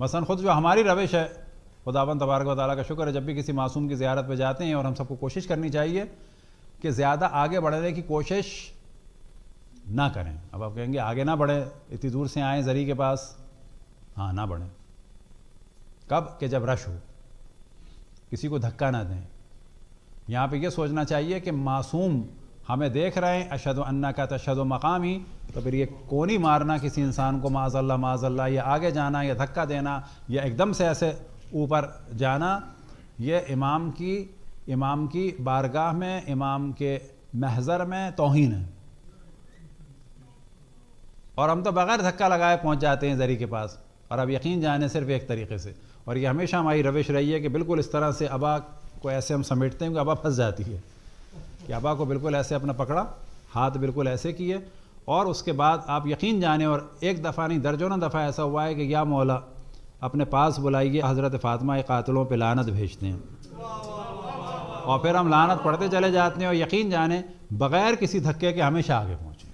मसन ख़ुद जो हमारी रविश है खुदावन तबारक वाली का शुक्र है जब भी किसी मासूम की ज़्यारत पर जाते हैं और हम सबको कोशिश करनी चाहिए कि ज़्यादा आगे बढ़ने की कोशिश ना करें अब आप कहेंगे आगे ना बढ़ें इतनी दूर से आएँ जरी के पास हाँ ना बढ़ें कब कि जब रश हो किसी को धक्का ना दें यहाँ पे ये सोचना चाहिए कि मासूम हमें देख रहे हैं अशद अन्ना का तशद मकाम ही तो फिर ये कोनी मारना किसी इंसान को माजल्ला माजल्ला या आगे जाना या धक्का देना या एकदम से ऐसे ऊपर जाना ये इमाम की इमाम की बारगाह में इमाम के महजर में तोहन है और हम तो बग़ैर धक्का लगाए पहुंच जाते हैं जरी के पास और अब यकीन जाने सिर्फ एक तरीके से और ये हमेशा हमारी रविश रही है कि बिल्कुल इस तरह से अबा को ऐसे हम समेटते हैं कि अबा फंस जाती है कि अबा को बिल्कुल ऐसे अपना पकड़ा हाथ बिल्कुल ऐसे किए और उसके बाद आप यकीन जाने और एक दफ़ा नहीं दर्जों दफ़ा ऐसा हुआ है कि या मौला अपने पास बुलाइए हज़रत फ़ातिमा कातलों पर लानत भेजते हैं और फिर हम लानत पढ़ते चले जाते हैं और यकीन जाने बग़ैर किसी धक्के के हमेशा आगे पहुँचे